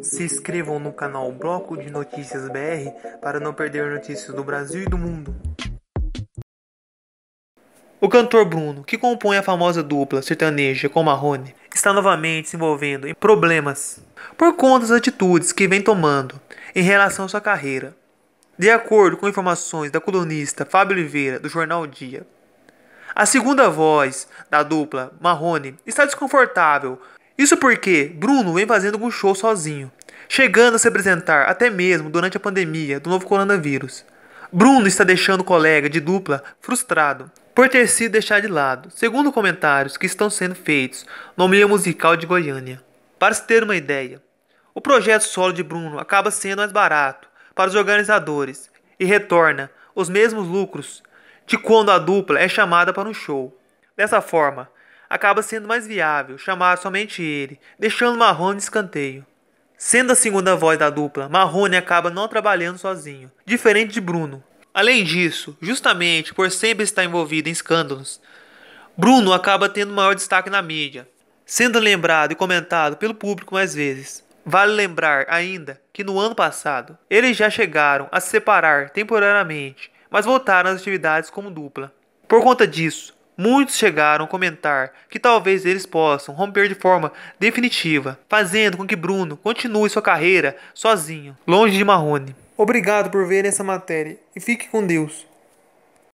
Se inscrevam no canal Bloco de Notícias BR para não perder notícias do Brasil e do mundo. O cantor Bruno, que compõe a famosa dupla sertaneja com Marrone, está novamente se envolvendo em problemas por conta das atitudes que vem tomando em relação à sua carreira. De acordo com informações da colunista Fábio Oliveira do jornal Dia, a segunda voz da dupla Marrone está desconfortável isso porque Bruno vem fazendo algum show sozinho, chegando a se apresentar até mesmo durante a pandemia do novo coronavírus. Bruno está deixando o colega de dupla frustrado por ter sido deixado de lado, segundo comentários que estão sendo feitos no meio musical de Goiânia. Para se ter uma ideia, o projeto solo de Bruno acaba sendo mais barato para os organizadores e retorna os mesmos lucros de quando a dupla é chamada para um show. Dessa forma, acaba sendo mais viável chamar somente ele, deixando Marrone de escanteio. Sendo a segunda voz da dupla, Marrone acaba não trabalhando sozinho, diferente de Bruno. Além disso, justamente por sempre estar envolvido em escândalos, Bruno acaba tendo maior destaque na mídia, sendo lembrado e comentado pelo público mais vezes. Vale lembrar ainda que no ano passado eles já chegaram a se separar temporariamente, mas voltaram às atividades como dupla. Por conta disso, Muitos chegaram a comentar que talvez eles possam romper de forma definitiva, fazendo com que Bruno continue sua carreira sozinho, longe de Marrone. Obrigado por ver essa matéria e fique com Deus.